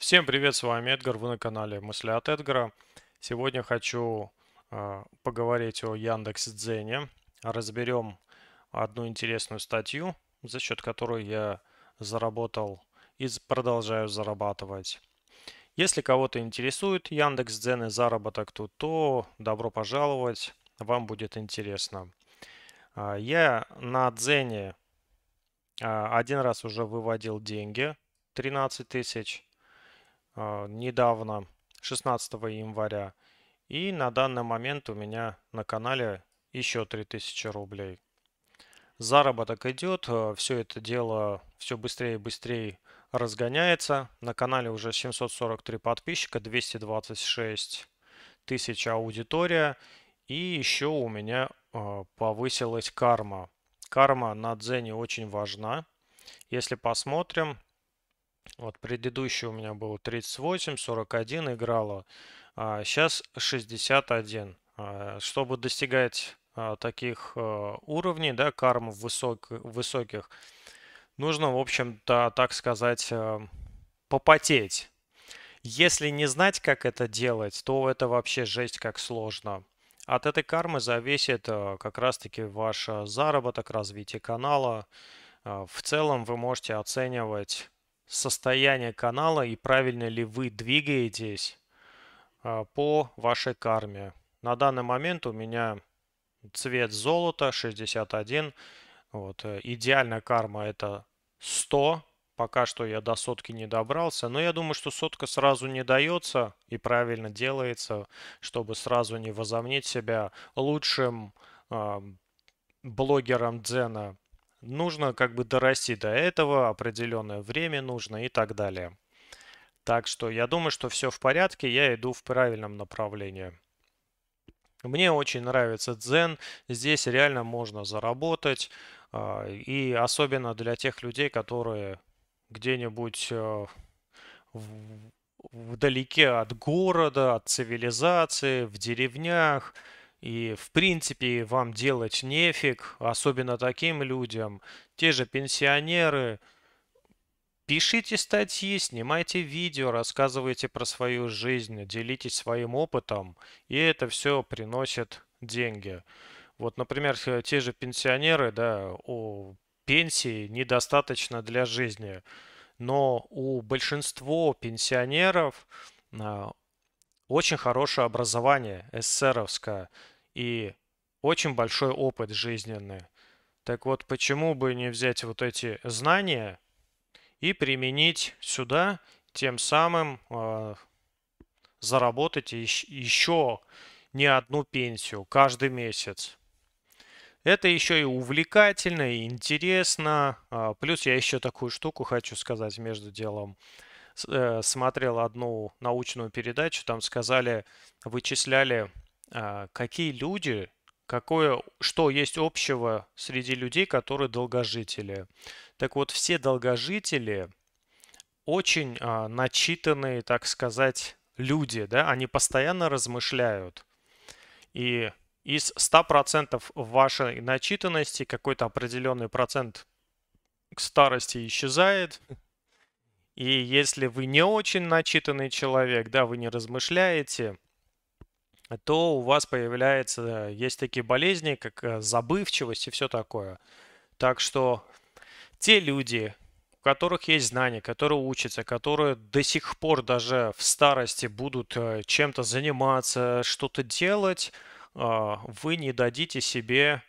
Всем привет, с вами Эдгар, вы на канале Мысли от Эдгара. Сегодня хочу э, поговорить о Яндекс Дзене. Разберем одну интересную статью, за счет которой я заработал и продолжаю зарабатывать. Если кого-то интересует Яндекс Дзен и заработок тут, то добро пожаловать, вам будет интересно. А, я на Дзене а, один раз уже выводил деньги, 13 тысяч а, недавно, 16 января. И на данный момент у меня на канале еще 3000 рублей. Заработок идет, а, все это дело все быстрее и быстрее разгоняется. На канале уже 743 подписчика, 226 тысяч аудитория. И еще у меня а, повысилась карма. Карма на Дзене очень важна. Если посмотрим, вот предыдущий у меня был 38, 41 играло, сейчас а 61. А, чтобы достигать а, таких уровней, да, карм высок, высоких, нужно, в общем-то, так сказать, попотеть. Если не знать, как это делать, то это вообще жесть как сложно. От этой кармы зависит как раз-таки ваш заработок, развитие канала. В целом вы можете оценивать состояние канала и правильно ли вы двигаетесь а, по вашей карме. На данный момент у меня цвет золота 61. Вот. Э, идеальная карма это 100. Пока что я до сотки не добрался. Но я думаю, что сотка сразу не дается и правильно делается, чтобы сразу не возомнить себя лучшим э, блогером Дзена нужно как бы дорасти до этого, определенное время нужно и так далее. Так что я думаю, что все в порядке, я иду в правильном направлении. Мне очень нравится дзен, здесь реально можно заработать, а, и особенно для тех людей, которые где-нибудь э, вдалеке от города, от цивилизации, в деревнях, и, в принципе, вам делать нефиг, особенно таким людям. Те же пенсионеры. Пишите статьи, снимайте видео, рассказывайте про свою жизнь, делитесь своим опытом. И это все приносит деньги. Вот, например, э, те же пенсионеры, да, о пенсии недостаточно для жизни. Но у большинства пенсионеров а, очень хорошее образование эсеровское и очень большой опыт жизненный. Так вот, почему бы не взять вот эти знания и применить сюда, тем самым э, заработать еще не одну пенсию каждый месяц. Это еще и увлекательно, и интересно. А, плюс я еще такую штуку хочу сказать между делом. Э, смотрел одну научную передачу, там сказали, вычисляли а, какие люди, какое, что есть общего среди людей, которые долгожители. Так вот, все долгожители очень а, начитанные, так сказать, люди, да, они постоянно размышляют. И из 100% вашей начитанности какой-то определенный процент к старости исчезает. И если вы не очень начитанный человек, да, вы не размышляете – то у вас появляется, есть такие болезни, как э, забывчивость и все такое. Так что те люди, у которых есть знания, которые учатся, которые до сих пор даже в старости будут э, чем-то заниматься, что-то делать, э, вы не дадите себе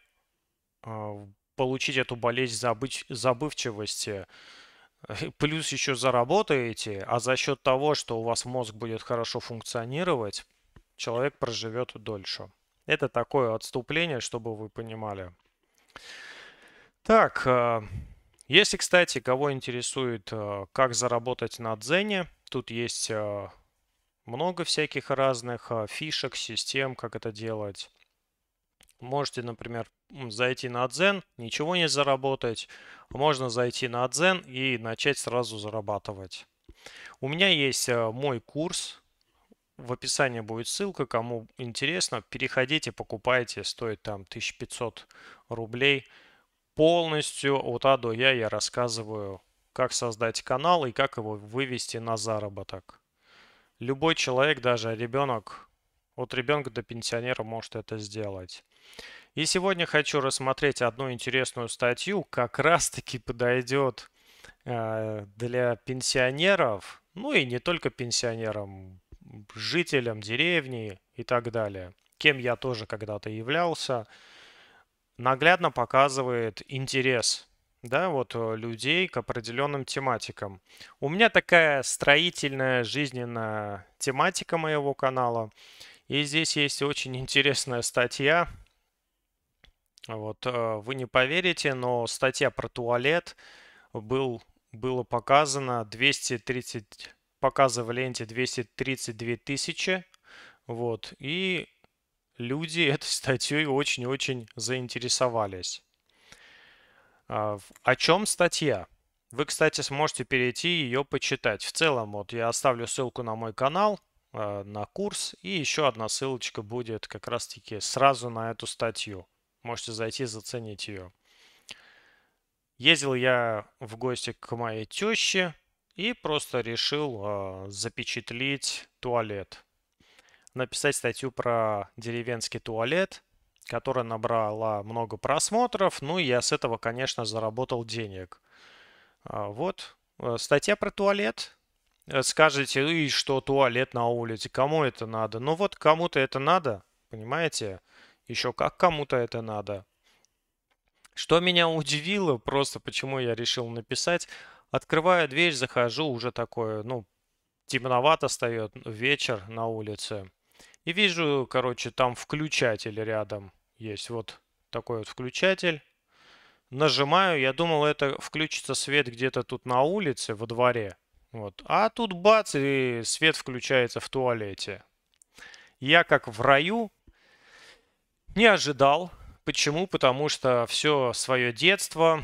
получить эту болезнь забыч- забывчивости. Плюс еще заработаете, а за счет того, что у вас мозг будет хорошо функционировать, человек проживет дольше. Это такое отступление, чтобы вы понимали. Так, э, если, кстати, кого интересует, э, как заработать на Дзене, тут есть э, много всяких разных фишек, систем, как это делать. Можете, например, зайти на Дзен, ничего не заработать. Можно зайти на Дзен и начать сразу зарабатывать. У меня есть мой курс, в описании будет ссылка, кому интересно, переходите, покупайте, стоит там 1500 рублей. Полностью от А до Я я рассказываю, как создать канал и как его вывести на заработок. Любой человек, даже ребенок, от ребенка до пенсионера может это сделать. И сегодня хочу рассмотреть одну интересную статью, как раз-таки подойдет э, для пенсионеров, ну и не только пенсионерам, жителям деревни и так далее, кем я тоже когда-то являлся, наглядно показывает интерес да, вот э, людей к определенным тематикам. У меня такая строительная жизненная тематика моего канала. И здесь есть очень интересная статья. Вот, э, вы не поверите, но статья про туалет был, было показано 230 показы в ленте 232 тысячи. Вот. И люди этой статьей очень-очень заинтересовались. А, о чем статья? Вы, кстати, сможете перейти и ее почитать. В целом, вот я оставлю ссылку на мой канал, а, на курс, и еще одна ссылочка будет как раз-таки сразу на эту статью. Можете зайти и заценить ее. Ездил я в гости к моей теще, и просто решил а, запечатлеть туалет. Написать статью про деревенский туалет, которая набрала много просмотров, ну я с этого, конечно, заработал денег. А, вот, э, статья про туалет. Э, Скажете, и что туалет на улице, кому это надо? Ну вот кому-то это надо, понимаете? Еще как кому-то это надо. Что меня удивило, просто почему я решил написать, Открываю дверь, захожу, уже такое, ну, темновато встает вечер на улице. И вижу, короче, там включатель рядом есть. Вот такой вот включатель. Нажимаю, я думал, это включится свет где-то тут на улице, во дворе. Вот. А тут бац, и свет включается в туалете. Я как в раю не ожидал. Почему? Потому что все свое детство,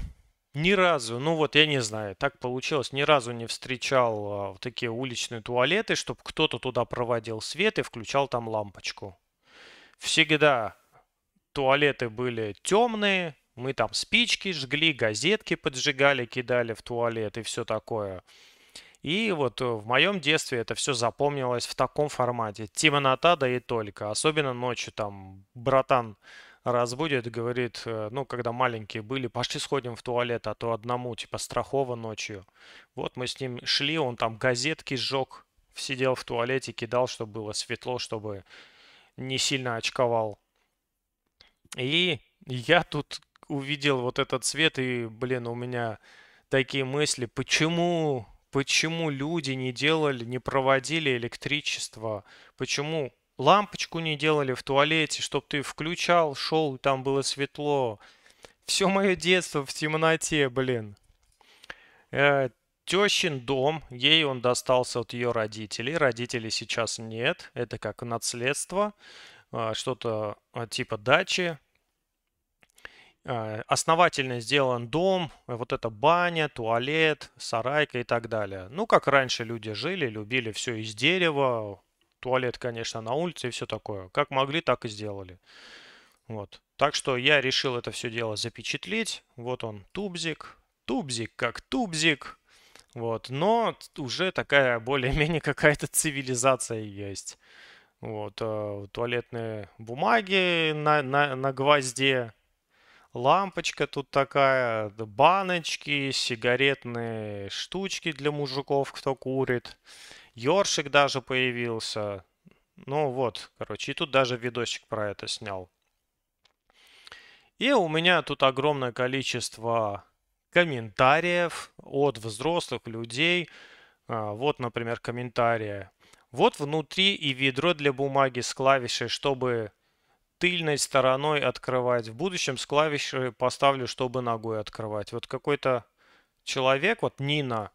ни разу, ну вот я не знаю, так получилось, ни разу не встречал а, такие уличные туалеты, чтобы кто-то туда проводил свет и включал там лампочку. Всегда туалеты были темные, мы там спички жгли, газетки поджигали, кидали в туалет и все такое. И вот э, в моем детстве это все запомнилось в таком формате. Темнота, да и только. Особенно ночью там братан раз будет, говорит, э, ну, когда маленькие были, пошли сходим в туалет, а то одному, типа, страхова ночью. Вот мы с ним шли, он там газетки сжег, сидел в туалете, кидал, чтобы было светло, чтобы не сильно очковал. И я тут увидел вот этот свет и, блин, у меня такие мысли, почему, почему люди не делали, не проводили электричество, почему лампочку не делали в туалете, чтобы ты включал, шел, там было светло. Все мое детство в темноте, блин. Э, тещин дом, ей он достался от ее родителей. Родителей сейчас нет, это как наследство, э, что-то а, типа дачи. Э, основательно сделан дом, вот эта баня, туалет, сарайка и так далее. Ну, как раньше люди жили, любили все из дерева, туалет, конечно, на улице и все такое. Как могли, так и сделали. Вот. Так что я решил это все дело запечатлеть. Вот он, тубзик. Тубзик как тубзик. Вот. Но уже такая более-менее какая-то цивилизация есть. Вот. Э, туалетные бумаги на, на, на гвозде. Лампочка тут такая, баночки, сигаретные штучки для мужиков, кто курит. Ёршик даже появился. Ну вот, короче, и тут даже видосик про это снял. И у меня тут огромное количество комментариев от взрослых людей. А, вот, например, комментарии. Вот внутри и ведро для бумаги с клавишей, чтобы тыльной стороной открывать. В будущем с клавиши поставлю, чтобы ногой открывать. Вот какой-то человек, вот Нина,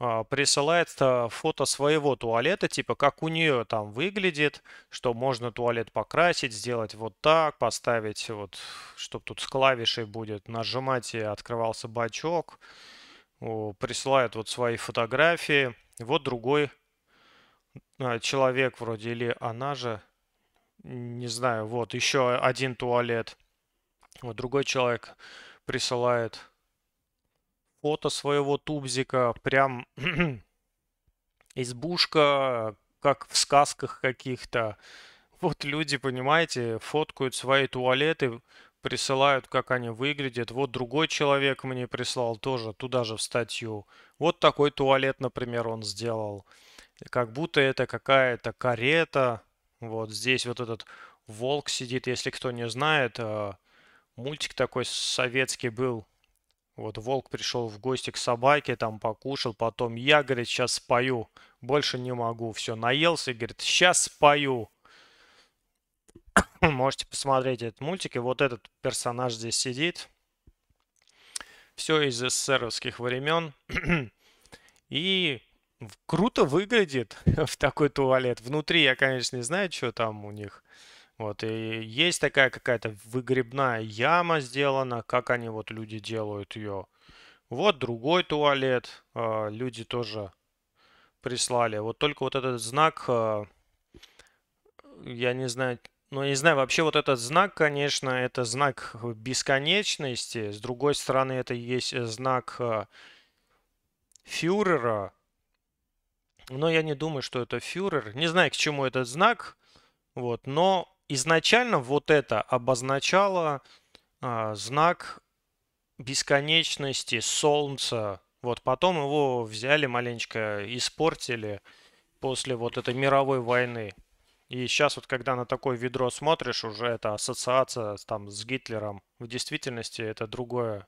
а, присылает а, фото своего туалета, типа как у нее там выглядит, что можно туалет покрасить, сделать вот так, поставить вот, чтобы тут с клавишей будет нажимать и открывался бачок. Присылает вот свои фотографии. Вот другой а, человек вроде или она же не знаю, вот еще один туалет. Вот другой человек присылает фото своего тубзика, прям избушка, как в сказках каких-то. Вот люди, понимаете, фоткают свои туалеты, присылают, как они выглядят. Вот другой человек мне прислал тоже туда же в статью. Вот такой туалет, например, он сделал. Как будто это какая-то карета, вот здесь вот этот волк сидит, если кто не знает. А, мультик такой советский был. Вот волк пришел в гости к собаке, там покушал, потом я, говорит, сейчас спою. Больше не могу, все, наелся, говорит, сейчас спою. Можете посмотреть этот мультик, и вот этот персонаж здесь сидит. Все из эсеровских времен. и круто выглядит в такой туалет. Внутри я, конечно, не знаю, что там у них. Вот, и есть такая какая-то выгребная яма сделана, как они вот люди делают ее. Вот другой туалет, а, люди тоже прислали. Вот только вот этот знак, а, я не знаю, ну, не знаю, вообще вот этот знак, конечно, это знак бесконечности. С другой стороны, это есть знак а, фюрера, но я не думаю, что это фюрер. Не знаю, к чему этот знак. Вот, но изначально вот это обозначало а, знак бесконечности солнца. Вот потом его взяли маленечко, испортили после вот этой мировой войны. И сейчас вот когда на такое ведро смотришь, уже это ассоциация там с Гитлером. В действительности это другое.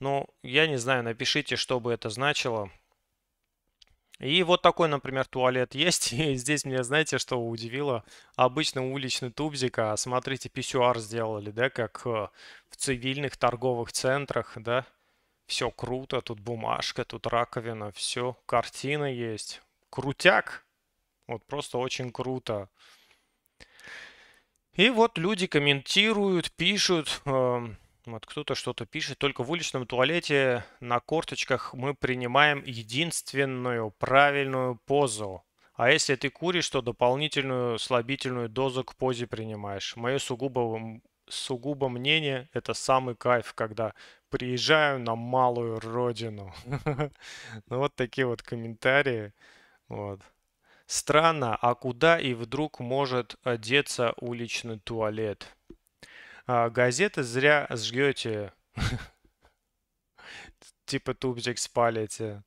Ну, я не знаю, напишите, что бы это значило. И вот такой, например, туалет есть. И здесь меня, знаете, что удивило? Обычно уличный тубзик, а смотрите, писсуар сделали, да, как э, в цивильных торговых центрах, да. Все круто, тут бумажка, тут раковина, все, картина есть. Крутяк! Вот просто очень круто. И вот люди комментируют, пишут, эм, вот кто-то что-то пишет. Только в уличном туалете на корточках мы принимаем единственную правильную позу. А если ты куришь, то дополнительную слабительную дозу к позе принимаешь. Мое сугубо, сугубо мнение, это самый кайф, когда приезжаю на малую родину. Ну вот такие вот комментарии. Вот. Странно, а куда и вдруг может одеться уличный туалет? А, газеты зря жгете. Типа тубзик спалите.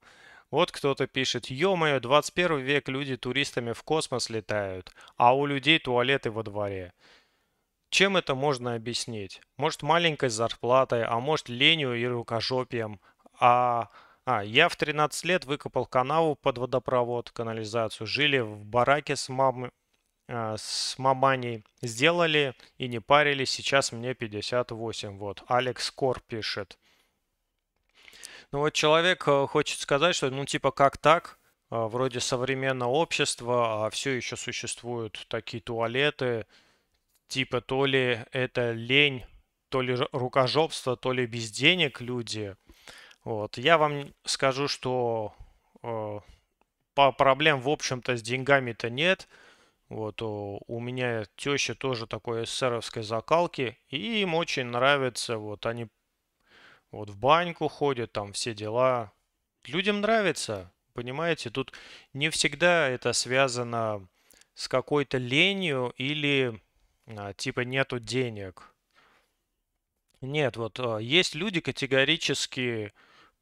Вот кто-то пишет, ё-моё, 21 век люди туристами в космос летают, а у людей туалеты во дворе. Чем это можно объяснить? Может маленькой зарплатой, а может ленью и рукожопием. А, а я в 13 лет выкопал канаву под водопровод, канализацию, жили в бараке с мамой, Э, с маманей сделали и не парились Сейчас мне 58. Вот, Алекс Кор пишет. Ну вот человек э, хочет сказать, что ну типа как так? Э, вроде современное общество а все еще существуют такие туалеты. Типа то ли это лень, то ли рукожопство, то ли без денег люди. Вот. Я вам скажу, что э, по проблем, в общем-то, с деньгами-то нет. Э, вот у меня теща тоже такой эсеровской закалки, и им очень нравится, вот они вот в баньку ходят, там все дела. Людям нравится, понимаете, тут не всегда это связано с какой-то ленью или а, типа нету денег. Нет, вот а, есть люди категорически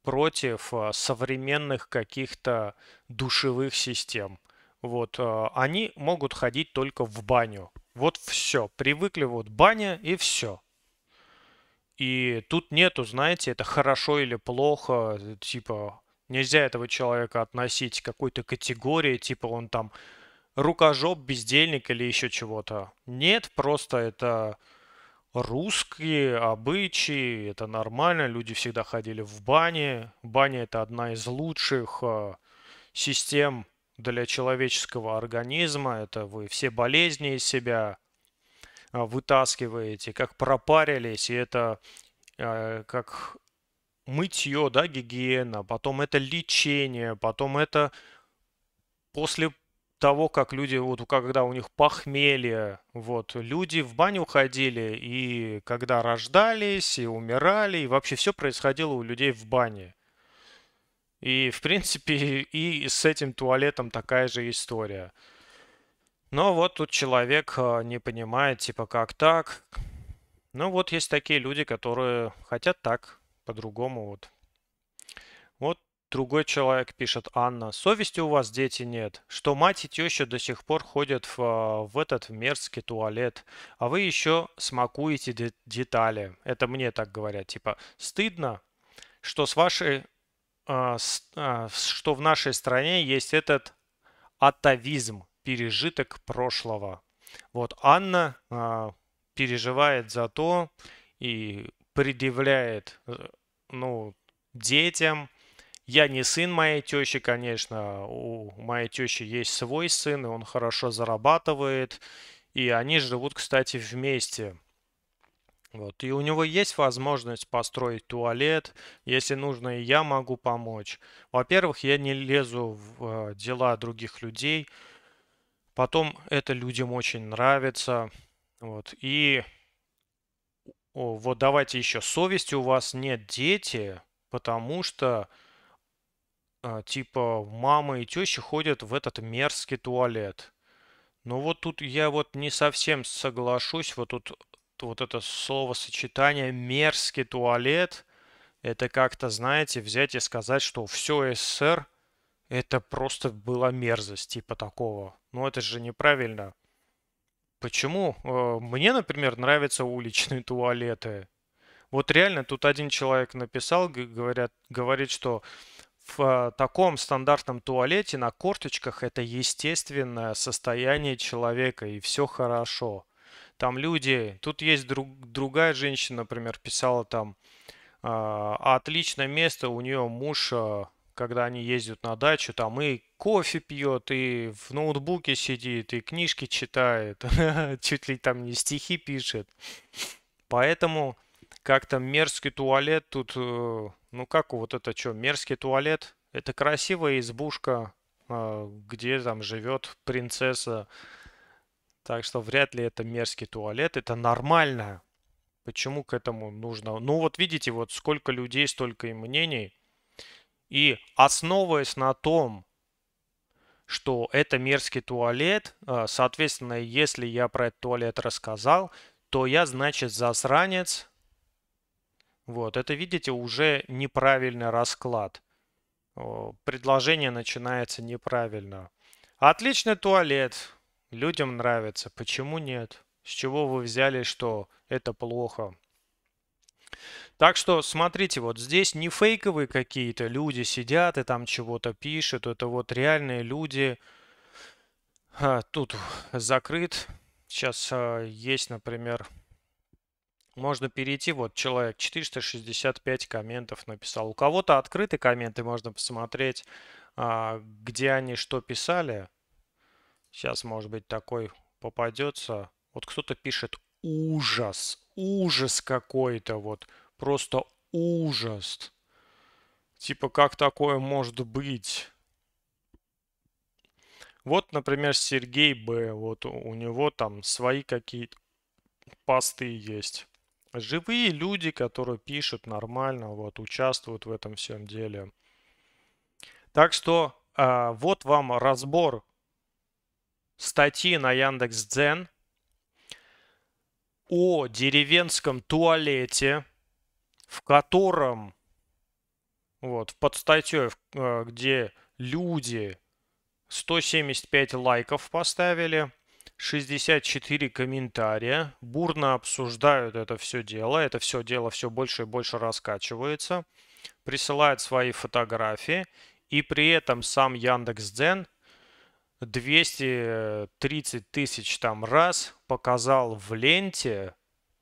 против а, современных каких-то душевых систем – вот, э, они могут ходить только в баню. Вот все, привыкли вот баня и все. И тут нету, знаете, это хорошо или плохо, э, типа нельзя этого человека относить к какой-то категории, типа он там рукожоп, бездельник или еще чего-то. Нет, просто это русские обычаи, это нормально, люди всегда ходили в бане. Баня это одна из лучших э, систем для человеческого организма. Это вы все болезни из себя а, вытаскиваете, как пропарились, и это э, как мытье, да, гигиена, потом это лечение, потом это после того, как люди, вот когда у них похмелье, вот, люди в баню ходили, и когда рождались, и умирали, и вообще все происходило у людей в бане. И, в принципе, и с этим туалетом такая же история. Но вот тут человек а, не понимает, типа, как так. Ну вот есть такие люди, которые хотят так, по-другому вот. Вот другой человек пишет, Анна, совести у вас дети нет, что мать и теща до сих пор ходят в, а, в этот мерзкий туалет, а вы еще смакуете де- детали. Это мне так говорят, типа, стыдно, что с вашей а, а, что в нашей стране есть этот атовизм, пережиток прошлого. Вот Анна а, переживает за то и предъявляет э, ну, детям. Я не сын моей тещи, конечно. У моей тещи есть свой сын, и он хорошо зарабатывает. И они живут, кстати, вместе. Вот. И у него есть возможность построить туалет, если нужно, и я могу помочь. Во-первых, я не лезу в э, дела других людей. Потом это людям очень нравится. Вот. И О, вот давайте еще совести у вас нет дети, потому что э, типа мама и теща ходят в этот мерзкий туалет. Но ну, вот тут я вот не совсем соглашусь, вот тут вот это словосочетание «мерзкий туалет» это как-то, знаете, взять и сказать, что все СССР это просто была мерзость типа такого. Но это же неправильно. Почему? Э, мне, например, нравятся уличные туалеты. Вот реально тут один человек написал, говорят, говорит, что в э, таком стандартном туалете на корточках это естественное состояние человека и все хорошо там люди, тут есть друг, другая женщина, например, писала там, а, отличное место, у нее муж, а, когда они ездят на дачу, там и кофе пьет, и в ноутбуке сидит, и книжки читает, чуть ли там не стихи пишет. Поэтому как-то мерзкий туалет тут, э, ну как вот это что, мерзкий туалет? Это красивая избушка, а, где там живет принцесса так что вряд ли это мерзкий туалет, это нормально. Почему к этому нужно? Ну вот видите, вот сколько людей, столько и мнений. И основываясь на том, что это мерзкий туалет, а, соответственно, если я про этот туалет рассказал, то я, значит, засранец. Вот, это, видите, уже неправильный расклад. Предложение начинается неправильно. Отличный туалет. Людям нравится. Почему нет? С чего вы взяли, что это плохо? Так что смотрите, вот здесь не фейковые какие-то люди сидят и там чего-то пишут. Это вот реальные люди. А, тут закрыт. Сейчас а, есть, например, можно перейти. Вот человек 465 комментов написал. У кого-то открыты комменты, можно посмотреть, а, где они что писали. Сейчас, может быть, такой попадется. Вот кто-то пишет ужас, ужас какой-то, вот просто ужас. Типа, как такое может быть? Вот, например, Сергей Б. Вот у него там свои какие-то посты есть. Живые люди, которые пишут нормально, вот, участвуют в этом всем деле. Так что э, вот вам разбор статьи на Яндекс.Дзен о деревенском туалете, в котором, вот, под статьей, э, где люди 175 лайков поставили, 64 комментария, бурно обсуждают это все дело, это все дело все больше и больше раскачивается, присылают свои фотографии, и при этом сам Яндекс.Дзен 230 тысяч там раз показал в ленте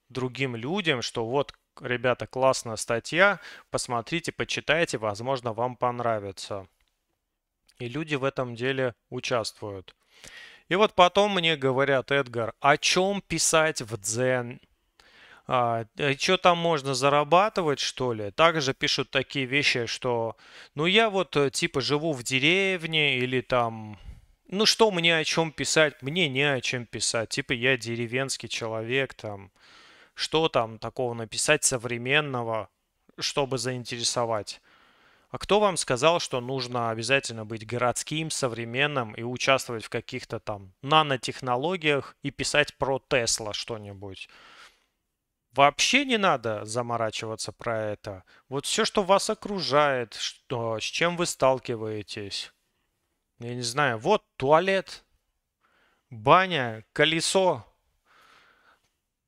другим людям, что вот, ребята, классная статья, посмотрите, почитайте, возможно, вам понравится. И люди в этом деле участвуют. И вот потом мне говорят, Эдгар, о чем писать в Дзен? А, э, что там можно зарабатывать, что ли? Также пишут такие вещи, что ну я вот э, типа живу в деревне или там ну что мне о чем писать? Мне не о чем писать. Типа я деревенский человек, там, что там такого написать современного, чтобы заинтересовать? А кто вам сказал, что нужно обязательно быть городским, современным и участвовать в каких-то там нанотехнологиях и писать про Тесла что-нибудь? Вообще не надо заморачиваться про это. Вот все, что вас окружает, что, с чем вы сталкиваетесь, я не знаю, вот туалет, баня, колесо,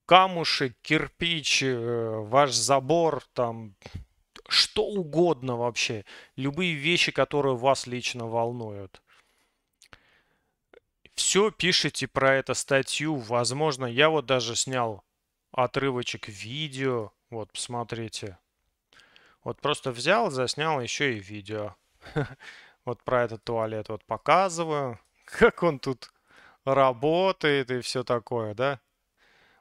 камушек, кирпич, э, ваш забор, там что угодно вообще, любые вещи, которые вас лично волнуют. Все пишите про это статью, возможно, я вот даже снял отрывочек видео, вот посмотрите. Вот просто взял, заснял еще и видео. Вот про этот туалет вот показываю, как он тут работает и все такое, да.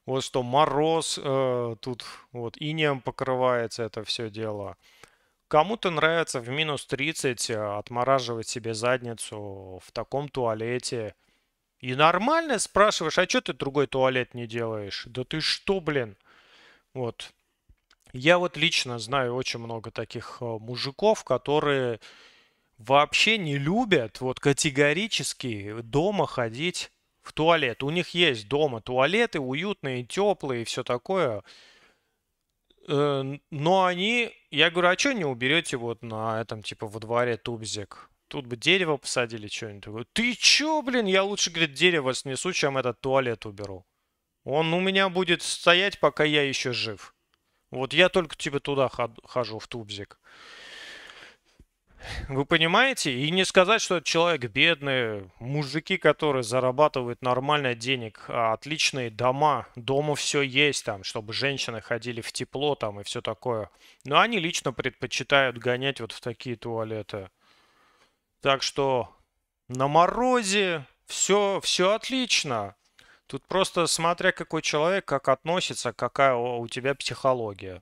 Вот что мороз э, тут вот инеем покрывается это все дело. Кому-то нравится в минус 30 э, отмораживать себе задницу в таком туалете. И нормально спрашиваешь, а что ты другой туалет не делаешь? Да ты что, блин? Вот. Я вот лично знаю очень много таких э, мужиков, которые вообще не любят вот категорически дома ходить в туалет. У них есть дома туалеты уютные, теплые и все такое. Э, но они... Я говорю, а что не уберете вот на этом, типа, во дворе тубзик? Тут бы дерево посадили, что-нибудь. Ты чё, блин, я лучше, говорит, дерево снесу, чем этот туалет уберу. Он у меня будет стоять, пока я еще жив. Вот я только, типа, туда хожу, в тубзик. Вы понимаете? И не сказать, что человек бедный, мужики, которые зарабатывают нормально денег, а отличные дома, дома все есть там, чтобы женщины ходили в тепло там и все такое. Но они лично предпочитают гонять вот в такие туалеты. Так что на морозе все, все отлично. Тут просто смотря какой человек, как относится, какая у тебя психология.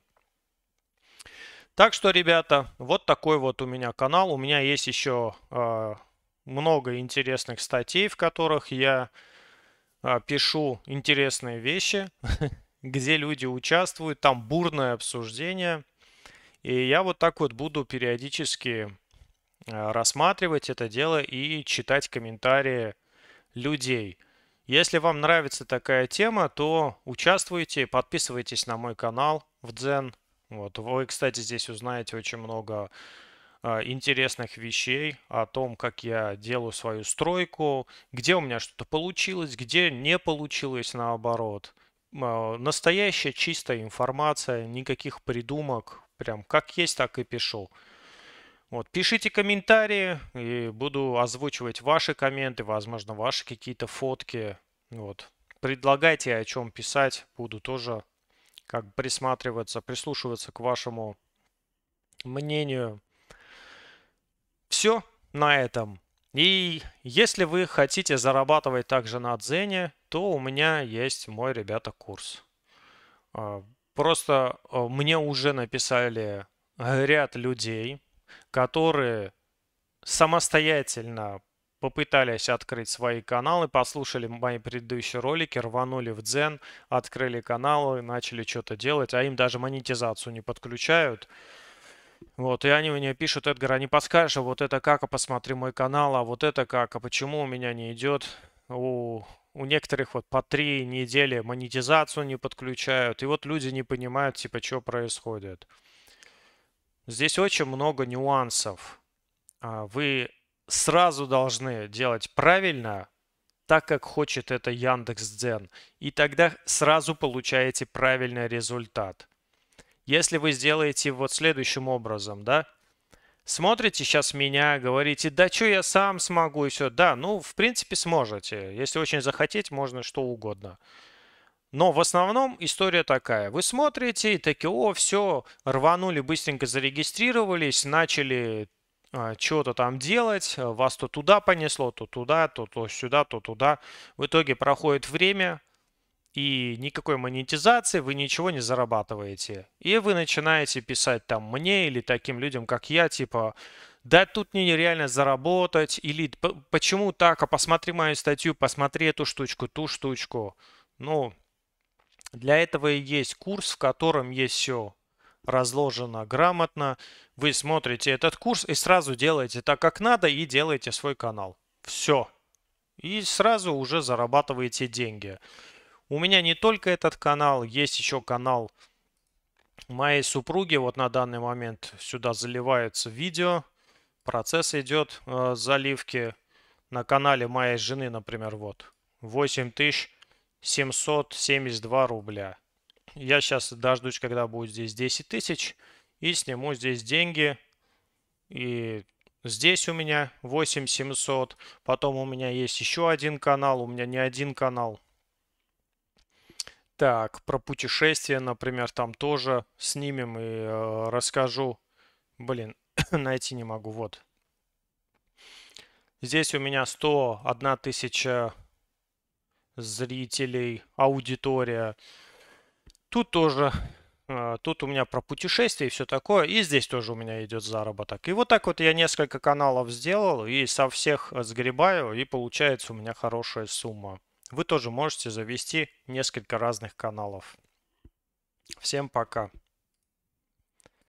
Так что, ребята, вот такой вот у меня канал. У меня есть еще э, много интересных статей, в которых я э, пишу интересные вещи, где люди участвуют. Там бурное обсуждение. И я вот так вот буду периодически а, рассматривать это дело и читать комментарии людей. Если вам нравится такая тема, то участвуйте, подписывайтесь на мой канал в Дзен. Вот. Вы, кстати, здесь узнаете очень много а, интересных вещей о том, как я делаю свою стройку, где у меня что-то получилось, где не получилось наоборот. А, настоящая чистая информация, никаких придумок. Прям как есть, так и пишу. Вот, пишите комментарии, и буду озвучивать ваши комменты, возможно, ваши какие-то фотки. Вот. Предлагайте, о чем писать, буду тоже как бы присматриваться, прислушиваться к вашему мнению. Все на этом. И если вы хотите зарабатывать также на Дзене, то у меня есть мой, ребята, курс. А, просто а, мне уже написали ряд людей, которые самостоятельно попытались открыть свои каналы, послушали мои предыдущие ролики, рванули в дзен, открыли каналы, начали что-то делать, а им даже монетизацию не подключают. Вот, и они мне пишут, Эдгар, а не подскажешь, а вот это как, а посмотри мой канал, а вот это как, а почему у меня не идет? У, у некоторых вот по три недели монетизацию не подключают, и вот люди не понимают, типа, что происходит. Здесь очень много нюансов. А вы сразу должны делать правильно, так как хочет это Яндекс Дзен, и тогда сразу получаете правильный результат. Если вы сделаете вот следующим образом, да, смотрите сейчас меня, говорите, да что я сам смогу и все. Да, ну, в принципе, сможете. Если очень захотеть, можно что угодно. Но в основном история такая. Вы смотрите и такие, о, все, рванули, быстренько зарегистрировались, начали а, что то там делать, а, вас то туда понесло, то туда, то, то сюда, то туда. В итоге проходит время, и никакой монетизации вы ничего не зарабатываете. И вы начинаете писать там мне или таким людям, как я, типа, да тут мне нереально заработать, или почему так, а посмотри мою статью, посмотри эту штучку, ту штучку. Ну, для этого и есть курс, в котором есть все разложено грамотно. Вы смотрите этот курс и сразу делаете так, как надо, и делаете свой канал. Все. И сразу уже зарабатываете деньги. У меня не только этот канал, есть еще канал моей супруги. Вот на данный момент сюда заливаются видео. Процесс идет э, заливки. На канале моей жены, например, вот 8772 рубля. Я сейчас дождусь, когда будет здесь 10 тысяч. И сниму здесь деньги. И здесь у меня 8700. Потом у меня есть еще один канал. У меня не один канал. Так, про путешествия, например, там тоже снимем и э, расскажу. Блин, найти не могу. Вот. Здесь у меня 101 тысяча зрителей, аудитория. Тут тоже, э, тут у меня про путешествия и все такое. И здесь тоже у меня идет заработок. И вот так вот я несколько каналов сделал и со всех сгребаю. И получается у меня хорошая сумма. Вы тоже можете завести несколько разных каналов. Всем пока.